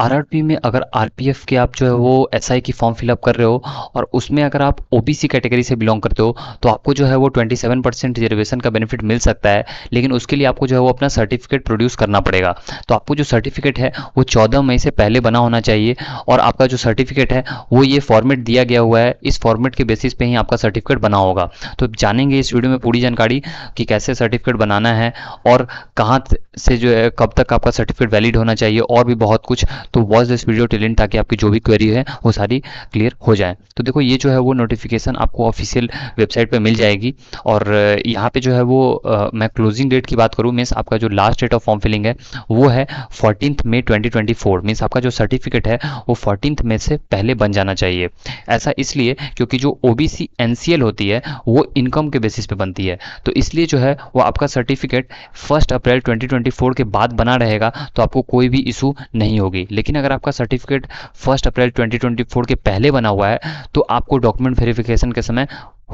RRB में अगर RPF के आप जो है वो एसआई की फॉर्म फिलअप कर रहे हो और उसमें अगर आप ओबीसी कैटेगरी से बिलोंग करते हो तो आपको जो है वो 27 परसेंट रिजर्वेशन का बेनिफिट मिल सकता है लेकिन उसके लिए आपको जो है वो अपना सर्टिफिकेट प्रोड्यूस करना पड़ेगा तो आपको जो सर्टिफिकेट है वो चौदह मई से पहले बना होना चाहिए और आपका जो सर्टिफिकेट है वो ये फॉर्मेट दिया गया हुआ है इस फॉर्मेट के बेसिस पर ही आपका सर्टिफिकेट बना होगा तो जानेंगे इस वीडियो में पूरी जानकारी कि कैसे सर्टिफिकेट बनाना है और कहाँ से जो है कब तक आपका सर्टिफिकेट वैलिड होना चाहिए और भी बहुत कुछ तो वॉच दिस वीडियो टेलेंट ताकि आपकी जो भी क्वेरी है वो सारी क्लियर हो जाए तो देखो ये जो है वो नोटिफिकेशन आपको ऑफिशियल वेबसाइट पर मिल जाएगी और यहाँ पर जो है वो आ, मैं क्लोजिंग डेट की बात करूँ मीन्स आपका जो last date of form filling है वो है fourteen May twenty twenty four means आपका जो सर्टिफिकेट है वो फोर्टीन मे से पहले बन जाना चाहिए ऐसा इसलिए क्योंकि जो O B C N C L होती है वो इनकम के बेसिस पे बनती है तो इसलिए जो है वो आपका सर्टिफिकेट फर्स्ट अप्रैल 2024 के बाद बना रहेगा तो आपको कोई भी इशू नहीं होगी लेकिन अगर आपका सर्टिफिकेट फर्स्ट अप्रैल 2024 के पहले बना हुआ है तो आपको डॉक्यूमेंट वेरिफिकेशन के समय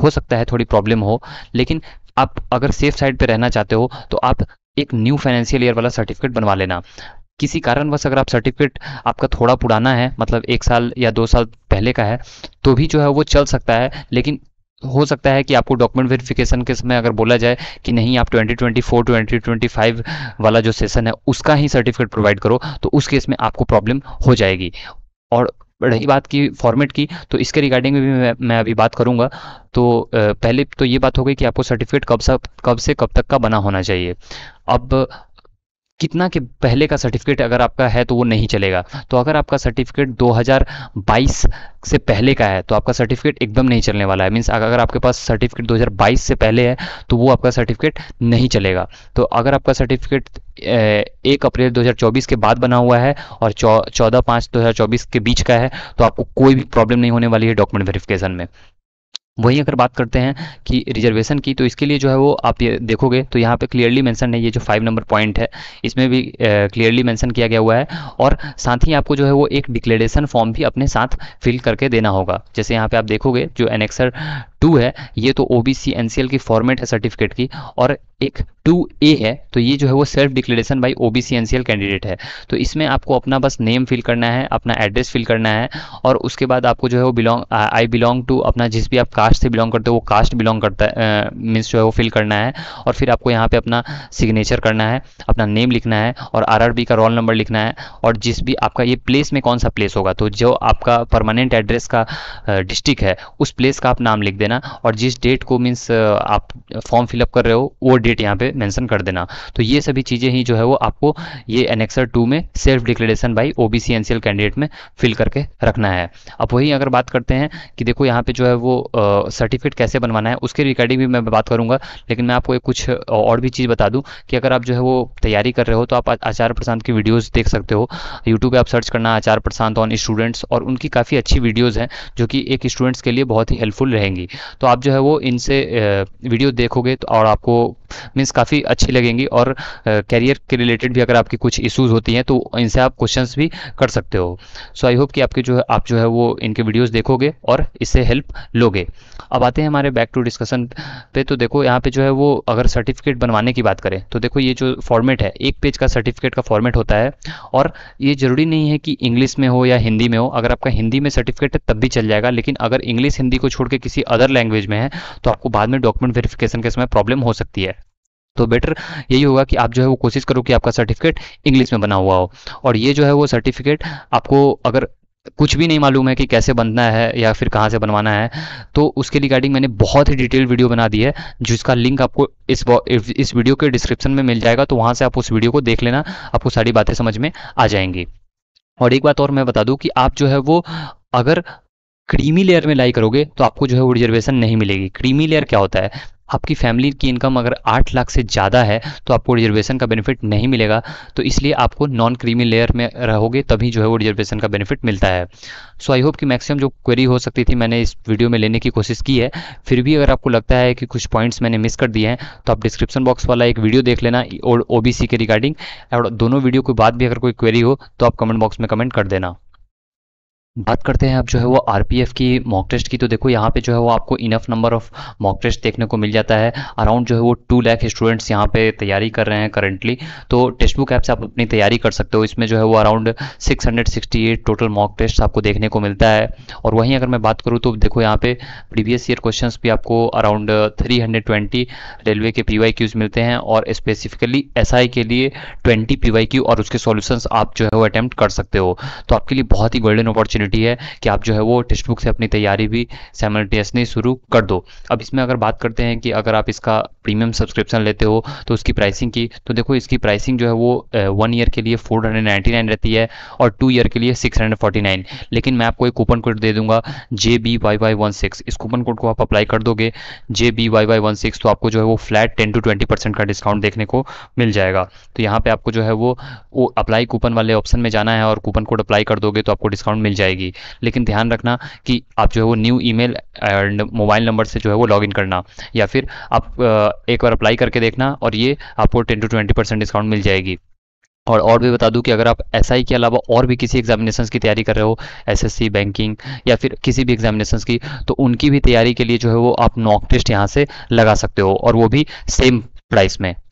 हो सकता है थोड़ी प्रॉब्लम हो लेकिन आप अगर सेफ साइड पे रहना चाहते हो तो आप एक न्यू फाइनेंशियल ईयर वाला सर्टिफिकेट बनवा लेना किसी कारणवश अगर आप सर्टिफिकेट आपका थोड़ा पुराना है मतलब एक साल या दो साल पहले का है तो भी जो है वो चल सकता है लेकिन हो सकता है कि आपको डॉक्यूमेंट वेरिफिकेशन के समय अगर बोला जाए कि नहीं आप 2024 2025 वाला जो सेशन है उसका ही सर्टिफिकेट प्रोवाइड करो तो उस केस में आपको प्रॉब्लम हो जाएगी और रही बात की फॉर्मेट की तो इसके रिगार्डिंग में भी मैं, मैं अभी बात करूंगा तो पहले तो ये बात हो गई कि आपको सर्टिफिकेट कब सा कब से कब तक का बना होना चाहिए अब कितना के पहले का सर्टिफिकेट अगर आपका है तो वो नहीं चलेगा तो अगर आपका सर्टिफिकेट 2022 से पहले का है तो आपका सर्टिफिकेट एकदम नहीं चलने वाला है मीन्स अगर आपके पास सर्टिफिकेट 2022 से पहले है तो वो आपका सर्टिफिकेट नहीं चलेगा तो अगर आपका सर्टिफिकेट एक अप्रैल 2024 के बाद बना हुआ है और चौदह पाँच दो के बीच का है तो आपको कोई भी प्रॉब्लम नहीं होने वाली है डॉक्यूमेंट वेरिफिकेशन में वहीं अगर बात करते हैं कि रिजर्वेशन की तो इसके लिए जो है वो आप ये देखोगे तो यहाँ पे क्लियरली मेंशन है ये जो फाइव नंबर पॉइंट है इसमें भी क्लियरली मेंशन किया गया हुआ है और साथ ही आपको जो है वो एक डिक्लेरेशन फॉर्म भी अपने साथ फिल करके देना होगा जैसे यहाँ पे आप देखोगे जो एनेक्सर टू है ये तो O B C N C L की फॉर्मेट है सर्टिफिकेट की और एक टू ए है तो ये जो है वो self declaration by O B candidate है तो इसमें आपको अपना बस नेम फिल करना है अपना एड्रेस फिल करना है और उसके बाद आपको जो है वो बिलोंग आई बिलोंग टू अपना जिस भी आप कास्ट से बिलोंग करते हो वो कास्ट बिलोंग करता है मीन्स जो है वो फिल करना है और फिर आपको यहाँ पे अपना सिग्नेचर करना है अपना नेम लिखना है और आर का रोल नंबर लिखना है और जिस भी आपका ये प्लेस में कौन सा प्लेस होगा तो जो आपका परमानेंट एड्रेस का डिस्ट्रिक्ट है उस प्लेस का आप नाम लिख देना और जिस डेट को मीन्स आप फॉर्म फिलअप कर रहे हो वो डेट यहाँ पे मेंशन कर देना तो ये सभी चीज़ें ही जो है वो आपको ये एनेक्सर टू में self declaration by O B candidate में फिल करके रखना है अब वही अगर बात करते हैं कि देखो यहाँ पे जो है वो सर्टिफिकेट कैसे बनवाना है उसके रिगार्डिंग भी मैं बात करूँगा लेकिन मैं आपको एक कुछ और भी चीज़ बता दूँ कि अगर आप जो है वो तैयारी कर रहे हो तो आप आचार्य प्रसाद की वीडियोज़ देख सकते हो यूट्यूब पर आप सर्च करना आचार्य प्रसाद ऑन स्टूडेंट्स और उनकी काफ़ी अच्छी वीडियोज़ हैं जो कि एक स्टूडेंट्स के लिए बहुत ही हेल्पफुल रहेंगी तो आप जो है वो इनसे वीडियो देखोगे तो और आपको मीन्स काफ़ी अच्छी लगेंगी और कैरियर के रिलेटेड भी अगर आपकी कुछ इशूज़ होती हैं तो इनसे आप क्वेश्चन भी कर सकते हो सो आई होप कि आपके जो है आप जो है वो इनके वीडियोज़ देखोगे और इससे हेल्प लोगे अब आते हैं हमारे बैक टू डिस्कशन पे तो देखो यहाँ पे जो है वो अगर सर्टिफिकेट बनवाने की बात करें तो देखो ये जो फॉर्मेट है एक पेज का सर्टिफिकेट का फॉर्मेट होता है और ये ज़रूरी नहीं है कि इंग्लिश में हो या हिंदी में हो अगर आपका हिंदी में सर्टिफिकेट है तब भी चल जाएगा लेकिन अगर इंग्लिश हिंदी को छोड़ के किसी अदर लैंग्वेज में है तो आपको बाद में डॉक्यूमेंट वेरिफिकेशन के समय प्रॉब्लम हो सकती है तो बेटर यही होगा कि आप जो है वो कोशिश करो कि आपका सर्टिफिकेट इंग्लिश में बना हुआ हो और ये जो है वो सर्टिफिकेट आपको अगर कुछ भी नहीं मालूम है कि कैसे बनना है या फिर कहाँ से बनवाना है तो उसके रिगार्डिंग मैंने बहुत ही डिटेल वीडियो बना दी है जिसका लिंक आपको इस इस वीडियो के डिस्क्रिप्शन में मिल जाएगा तो वहाँ से आप उस वीडियो को देख लेना आपको सारी बातें समझ में आ जाएंगी और एक बात और मैं बता दूं कि आप जो है वो अगर क्रीमी लेयर में लाई करोगे तो आपको जो है वो रिजर्वेशन नहीं मिलेगी क्रीमी लेयर क्या होता है आपकी फैमिली की इनकम अगर आठ लाख से ज़्यादा है तो आपको रिजर्वेशन का बेनिफिट नहीं मिलेगा तो इसलिए आपको नॉन क्रीमी लेयर में रहोगे तभी जो है वो रिजर्वेशन का बेनिफिट मिलता है सो आई होप कि मैक्सिमम जो क्वेरी हो सकती थी मैंने इस वीडियो में लेने की कोशिश की है फिर भी अगर आपको लगता है कि कुछ पॉइंट्स मैंने मिस कर दिए हैं तो आप डिस्क्रिप्शन बॉक्स वाला एक वीडियो देख लेना और ओ के रिगार्डिंग और दोनों वीडियो के बाद भी अगर कोई क्वेरी हो तो आप कमेंट बॉक्स में कमेंट कर देना बात करते हैं अब जो है वो आर की मॉक टेस्ट की तो देखो यहाँ पे जो है वो आपको enough number of mock test देखने को मिल जाता है अराउंड जो है वो टू लाख स्टूडेंट्स यहाँ पे तैयारी कर रहे हैं करंटली तो टेक्स्ट बुक ऐप से आप अपनी तैयारी कर सकते हो इसमें जो है वो अराउंड 668 टोटल मॉक टेस्ट आपको देखने को मिलता है और वहीं अगर मैं बात करूँ तो देखो यहाँ पे प्रीवियस ईयर क्वेश्चन भी आपको अराउंड थ्री रेलवे के पी मिलते हैं और स्पेसिफिकली एस के लिए ट्वेंटी पी और उसके सोल्यूशन आप जो है वो अटैम्प्ट कर सकते हो तो आपके लिए बहुत ही गोल्डन अपॉर्चुनिटी पॉसिबिलिटी है कि आप जो है वो टेक्स्ट बुक से अपनी तैयारी भी सेमल्टेनियसली शुरू कर दो अब इसमें अगर बात करते हैं कि अगर आप इसका प्रीमियम सब्सक्रिप्शन लेते हो तो उसकी प्राइसिंग की तो देखो इसकी प्राइसिंग जो है वो वन ईयर के लिए फोर हंड्रेड नाइन्टी नाइन रहती है और टू ईयर के लिए सिक्स हंड्रेड फोर्टी नाइन लेकिन मैं आपको एक कूपन कोड दे दूंगा J B Y Y one six इस कूपन कोड को आप अप्लाई कर दोगे J B Y Y one six तो आपको जो है वो flat ten to twenty percent का डिस्काउंट देखने को मिल जाएगा तो यहाँ पे आपको जो है वो, वो अप्लाई कूपन वाले ऑप्शन में जाना है और कूपन कोड अप्लाई कर दोगे तो आपको डिस्काउंट मिल जाएगी जाएगी लेकिन ध्यान रखना कि आप जो है वो new email and mobile number से जो है वो लॉगिन करना या फिर आप एक बार अप्लाई करके देखना और ये आपको ten to twenty percent discount मिल जाएगी और और भी बता दूं कि अगर आप एस के अलावा और भी किसी एग्जामिनेशन की तैयारी कर रहे हो एस बैंकिंग या फिर किसी भी एग्जामिनेशन की तो उनकी भी तैयारी के लिए जो है वो आप नॉक टेस्ट यहाँ से लगा सकते हो और वो भी सेम प्राइस में